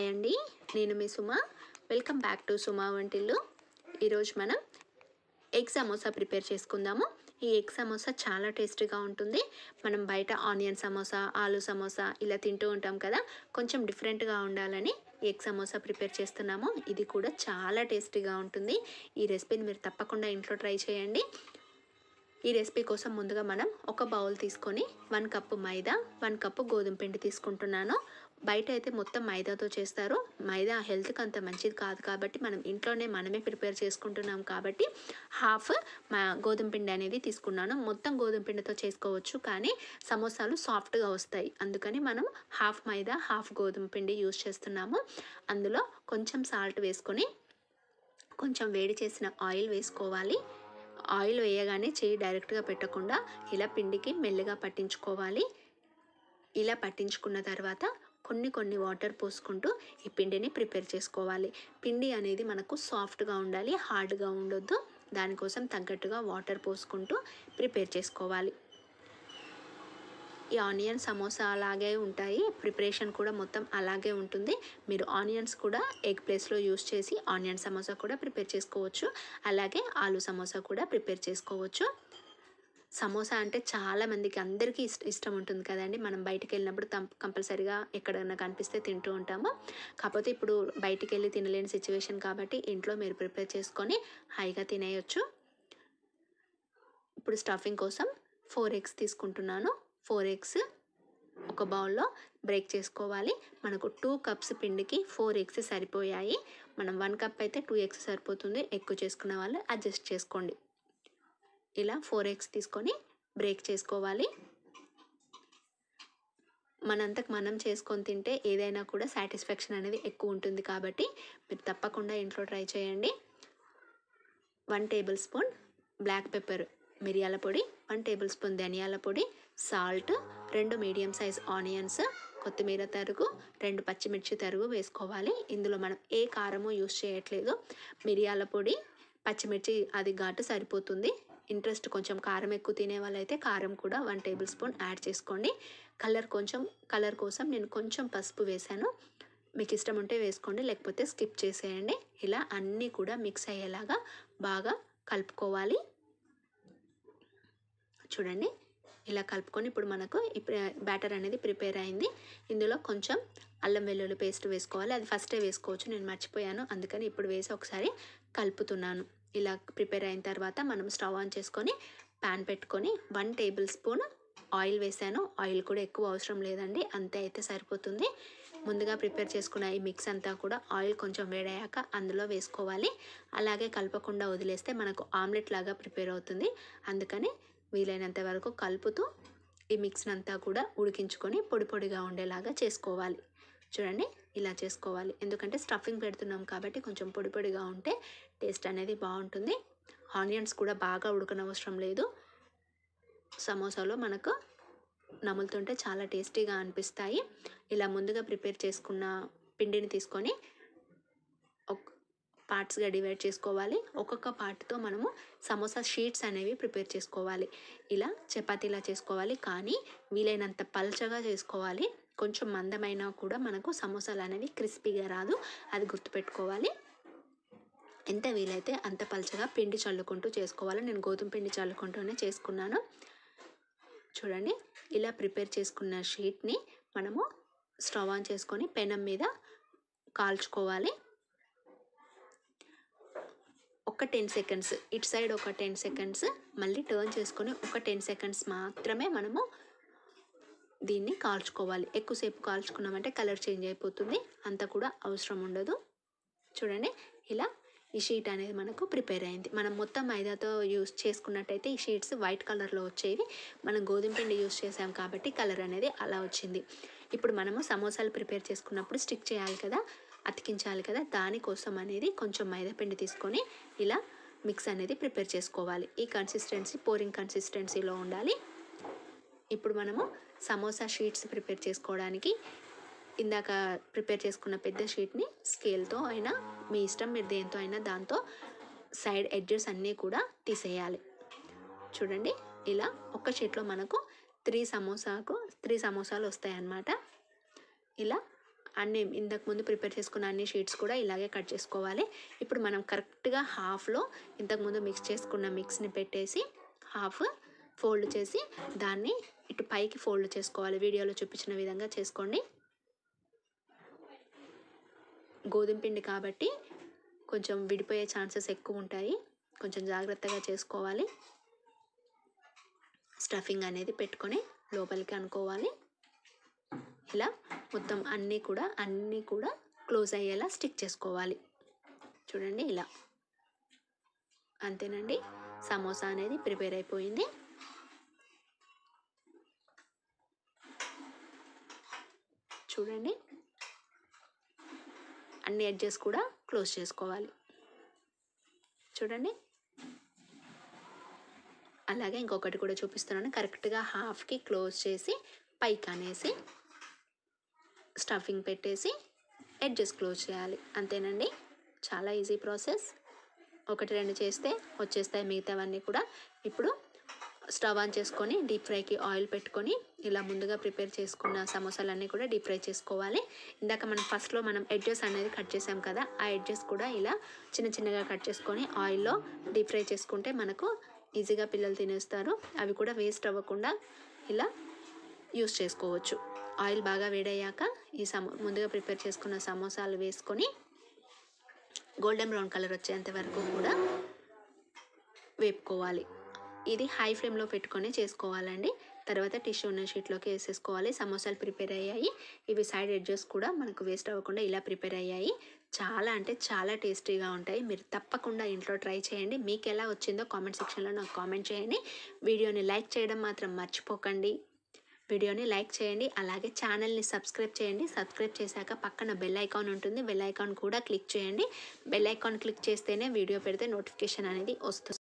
hi అండి నేను మీ Suma welcome back to Suma వంటిల్లు ఈరోజు మనం ఎగ్ సమోసా ప్రిపేర్ చేసుకుందాము ఈ ఎగ్ సమోసా చాలా టేస్టీగా ఉంటుంది మనం బయట ఆనియన్ సమోసా ఆలు సమోసా ఇలా తింటూ ఉంటాం కదా కొంచెం డిఫరెంట్గా ఉండాలని ఎగ్ సమోసా ప్రిపేర్ చేస్తున్నాము ఇది కూడా చాలా టేస్టీగా ఉంటుంది ఈ రెసిపీని మీరు తప్పకుండా ఇంట్లో ట్రై చేయండి ఈ రెసిపీ కోసం ముందుగా మనం ఒక బౌల్ తీసుకొని వన్ కప్పు మైదా వన్ కప్పు గోధుమ పిండి తీసుకుంటున్నాను బయట అయితే మొత్తం మైదాతో చేస్తారు మైదా హెల్త్కి అంత మంచిది కాదు కాబట్టి మనం ఇంట్లోనే మనమే ప్రిపేర్ చేసుకుంటున్నాం కాబట్టి హాఫ్ గోధుమ పిండి అనేది తీసుకున్నాను మొత్తం గోధుమ పిండితో చేసుకోవచ్చు కానీ సమోసాలు సాఫ్ట్గా వస్తాయి అందుకని మనం హాఫ్ మైదా హాఫ్ గోధుమ పిండి యూజ్ చేస్తున్నాము అందులో కొంచెం సాల్ట్ వేసుకొని కొంచెం వేడి చేసిన ఆయిల్ వేసుకోవాలి ఆయిల్ వేయగానే చేయి డైరెక్ట్గా పెట్టకుండా ఇలా పిండికి మెల్లగా పట్టించుకోవాలి ఇలా పట్టించుకున్న తర్వాత కొన్ని కొన్ని వాటర్ పోసుకుంటూ ఈ పిండిని ప్రిపేర్ చేసుకోవాలి పిండి అనేది మనకు సాఫ్ట్గా ఉండాలి హార్డ్గా ఉండొద్దు దానికోసం తగ్గట్టుగా వాటర్ పోసుకుంటూ ప్రిపేర్ చేసుకోవాలి ఈ ఆనియన్ సమోసా అలాగే ఉంటాయి ప్రిపరేషన్ కూడా మొత్తం అలాగే ఉంటుంది మీరు ఆనియన్స్ కూడా ఎగ్ ప్లేస్లో యూస్ చేసి ఆనియన్ సమోసా కూడా ప్రిపేర్ చేసుకోవచ్చు అలాగే ఆలు సమోసా కూడా ప్రిపేర్ చేసుకోవచ్చు సమోసా అంటే చాలా మందికి అందరికీ ఇష్ట ఇష్టం ఉంటుంది కదండి మనం బయటికి వెళ్ళినప్పుడు కంపల్సరిగా ఎక్కడైనా కనిపిస్తే తింటూ ఉంటాము కాకపోతే ఇప్పుడు బయటికి వెళ్ళి తినలేని సిచ్యువేషన్ కాబట్టి ఇంట్లో మీరు ప్రిపేర్ చేసుకొని హాయిగా తినేయచ్చు ఇప్పుడు స్టఫింగ్ కోసం ఫోర్ ఎగ్స్ తీసుకుంటున్నాను ఫోర్ ఎగ్స్ ఒక బౌల్లో బ్రేక్ చేసుకోవాలి మనకు టూ కప్స్ పిండికి ఫోర్ ఎగ్స్ సరిపోయాయి మనం వన్ కప్ అయితే టూ ఎగ్స్ సరిపోతుంది ఎక్కువ చేసుకున్న వాళ్ళు అడ్జస్ట్ చేసుకోండి ఇలా ఫోర్ ఎగ్స్ తీసుకొని బ్రేక్ చేసుకోవాలి మనంతకు మనం చేసుకొని తింటే ఏదైనా కూడా సాటిస్ఫాక్షన్ అనేది ఎక్కువ ఉంటుంది కాబట్టి మీరు తప్పకుండా ఇంట్లో ట్రై చేయండి one tablespoon black pepper మిరియాల పొడి వన్ టేబుల్ స్పూన్ ధనియాల పొడి సాల్ట్ రెండు మీడియం సైజ్ ఆనియన్స్ కొత్తిమీర తరుగు రెండు పచ్చిమిర్చి తరుగు వేసుకోవాలి ఇందులో మనం ఏ కారము యూస్ చేయట్లేదు మిరియాల పొడి పచ్చిమిర్చి అది ఘాటు సరిపోతుంది ఇంట్రెస్ట్ కొంచెం కారం ఎక్కువ తినే వాళ్ళైతే కారం కూడా వన్ టేబుల్ స్పూన్ యాడ్ చేసుకోండి కలర్ కొంచెం కలర్ కోసం నేను కొంచెం పసుపు వేశాను మీకు ఇష్టం ఉంటే వేసుకోండి లేకపోతే స్కిప్ చేసేయండి ఇలా అన్నీ కూడా మిక్స్ అయ్యేలాగా బాగా కలుపుకోవాలి చూడండి ఇలా కలుపుకొని ఇప్పుడు మనకు బ్యాటర్ అనేది ప్రిపేర్ అయింది ఇందులో కొంచెం అల్లం వెల్లుల్లి పేస్ట్ వేసుకోవాలి అది ఫస్టే వేసుకోవచ్చు నేను మర్చిపోయాను అందుకని ఇప్పుడు వేసి ఒకసారి కలుపుతున్నాను ఇలా ప్రిపేర్ అయిన తర్వాత మనం స్టవ్ ఆన్ చేసుకొని ప్యాన్ పెట్టుకొని వన్ టేబుల్ స్పూన్ ఆయిల్ వేసాను ఆయిల్ కూడా ఎక్కువ అవసరం లేదండి అంతే అయితే సరిపోతుంది ముందుగా ప్రిపేర్ చేసుకున్న ఈ మిక్స్ అంతా కూడా ఆయిల్ కొంచెం వేడయ్యాక అందులో వేసుకోవాలి అలాగే కలపకుండా వదిలేస్తే మనకు ఆమ్లెట్ లాగా ప్రిపేర్ అవుతుంది అందుకని వీలైనంత వరకు కలుపుతూ ఈ మిక్స్ని అంతా కూడా ఉడికించుకొని పొడి పొడిగా ఉండేలాగా చేసుకోవాలి చూడండి ఇలా చేసుకోవాలి ఎందుకంటే స్టఫింగ్ పెడుతున్నాం కాబట్టి కొంచెం పొడి పొడిగా ఉంటే టేస్ట్ అనేది బాగుంటుంది ఆనియన్స్ కూడా బాగా ఉడకనవసరం లేదు సమోసాలో మనకు నములుతుంటే చాలా టేస్టీగా అనిపిస్తాయి ఇలా ముందుగా ప్రిపేర్ చేసుకున్న పిండిని తీసుకొని పార్ట్స్గా డివైడ్ చేసుకోవాలి ఒక్కొక్క పార్ట్తో మనము సమోసా షీట్స్ అనేవి ప్రిపేర్ చేసుకోవాలి ఇలా చపాతీలా చేసుకోవాలి కానీ వీలైనంత పల్చగా చేసుకోవాలి కొంచెం మందమైనా కూడా మనకు సమోసాలు అనేవి క్రిస్పీగా రాదు అది గుర్తుపెట్టుకోవాలి ఎంత వీలైతే అంత పలచగా పిండి చల్లుకుంటూ చేసుకోవాలి నేను గోధుమ పిండి చల్లుకుంటూనే చేసుకున్నాను చూడండి ఇలా ప్రిపేర్ చేసుకున్న షీట్ని మనము స్టవ్ ఆన్ చేసుకొని పెనం మీద కాల్చుకోవాలి ఒక టెన్ సెకండ్స్ ఇటు సైడ్ ఒక టెన్ సెకండ్స్ మళ్ళీ టర్న్ చేసుకొని ఒక టెన్ సెకండ్స్ మాత్రమే మనము దీన్ని కాల్చుకోవాలి ఎక్కువసేపు కాల్చుకున్నామంటే కలర్ చేంజ్ అయిపోతుంది అంత కూడా అవసరం ఉండదు చూడండి ఇలా ఈ షీట్ అనేది మనకు ప్రిపేర్ అయింది మనం మొత్తం మైదాతో యూస్ చేసుకున్నట్టయితే ఈ షీట్స్ వైట్ కలర్లో వచ్చేవి మనం గోధుమ పిండి యూస్ చేసాం కాబట్టి కలర్ అనేది అలా వచ్చింది ఇప్పుడు మనము సమోసాలు ప్రిపేర్ చేసుకున్నప్పుడు స్టిక్ చేయాలి కదా అతికించాలి కదా దానికోసం అనేది కొంచెం మైదాపిండి తీసుకొని ఇలా మిక్స్ అనేది ప్రిపేర్ చేసుకోవాలి ఈ కన్సిస్టెన్సీ పోరింగ్ కన్సిస్టెన్సీలో ఉండాలి ఇప్పుడు మనము సమోసా షీట్స్ ప్రిపేర్ చేసుకోవడానికి ఇందాక ప్రిపేర్ చేసుకున్న పెద్ద షీట్ని స్కేల్తో అయినా మీ ఇష్టం మీరు దేంతో అయినా దాంతో సైడ్ ఎడ్జెస్ అన్నీ కూడా తీసేయాలి చూడండి ఇలా ఒక్క షీట్లో మనకు త్రీ సమోసాకు త్రీ సమోసాలు వస్తాయన్నమాట ఇలా అండ్ నేను ఇంతకుముందు ప్రిపేర్ చేసుకున్న అన్ని షీట్స్ కూడా ఇలాగే కట్ చేసుకోవాలి ఇప్పుడు మనం కరెక్ట్గా హాఫ్లో ఇంతకుముందు మిక్స్ చేసుకున్న మిక్స్ని పెట్టేసి హాఫ్ ఫోల్డ్ చేసి దాన్ని ఇటు పైకి ఫోల్డ్ చేసుకోవాలి వీడియోలో చూపించిన విధంగా చేసుకోండి గోధుమ పిండి కాబట్టి కొంచెం విడిపోయే ఛాన్సెస్ ఎక్కువ ఉంటాయి కొంచెం జాగ్రత్తగా చేసుకోవాలి స్టఫింగ్ అనేది పెట్టుకొని లోపలికి అనుకోవాలి ఇలా మొత్తం అన్నీ కూడా అన్నీ కూడా క్లోజ్ అయ్యేలా స్టిక్ చేసుకోవాలి చూడండి ఇలా అంతేనండి సమోసా అనేది ప్రిపేర్ అయిపోయింది చూడండి అన్ని ఎడ్జెస్ కూడా క్లోజ్ చేసుకోవాలి చూడండి అలాగే ఇంకొకటి కూడా చూపిస్తున్నాను కరెక్ట్గా హాఫ్కి క్లోజ్ చేసి పైకి అనేసి స్టఫింగ్ పెట్టేసి ఎడ్జెస్ క్లోజ్ చేయాలి అంతేనండి చాలా ఈజీ ప్రాసెస్ ఒకటి రెండు చేస్తే వచ్చేస్తాయి మిగతావన్నీ కూడా ఇప్పుడు స్టవ్ ఆన్ చేసుకొని డీప్ ఫ్రైకి ఆయిల్ పెట్టుకొని ఇలా ముందుగా ప్రిపేర్ చేసుకున్న సమోసాలన్నీ కూడా డీప్ ఫ్రై చేసుకోవాలి ఇందాక మనం ఫస్ట్లో మనం ఎడ్జెస్ అనేది కట్ చేసాం కదా ఆ ఎడ్జెస్ కూడా ఇలా చిన్న చిన్నగా కట్ చేసుకొని ఆయిల్లో డీప్ ఫ్రై చేసుకుంటే మనకు ఈజీగా పిల్లలు తినేస్తారు అవి కూడా వేస్ట్ అవ్వకుండా ఇలా యూస్ చేసుకోవచ్చు ఆయిల్ బాగా వేడయ్యాక ఈ సమో ముందుగా ప్రిపేర్ చేసుకున్న సమోసాలు వేసుకొని గోల్డెన్ బ్రౌన్ కలర్ వచ్చేంత వరకు కూడా వేపుకోవాలి ఇది హై ఫ్లేమ్లో పెట్టుకొని చేసుకోవాలండి తర్వాత టిష్యూ ఉన్న షీట్లోకి వేసేసుకోవాలి సమోసాలు ప్రిపేర్ అయ్యాయి ఇవి సైడ్ ఎడ్జెస్ కూడా మనకు వేస్ట్ అవ్వకుండా ఇలా ప్రిపేర్ అయ్యాయి చాలా అంటే చాలా టేస్టీగా ఉంటాయి మీరు తప్పకుండా ఇంట్లో ట్రై చేయండి మీకు ఎలా వచ్చిందో కామెంట్ సెక్షన్లో నాకు కామెంట్ చేయండి వీడియోని లైక్ చేయడం మాత్రం మర్చిపోకండి వీడియోని లైక్ చేయండి అలాగే ఛానల్ని సబ్స్క్రైబ్ చేయండి సబ్స్క్రైబ్ చేశాక పక్కన బెల్ ఐకాన్ ఉంటుంది బెల్ ఐకాన్ కూడా క్లిక్ చేయండి బెల్ ఐకాన్ క్లిక్ చేస్తేనే వీడియో పెడితే నోటిఫికేషన్ అనేది వస్తుంది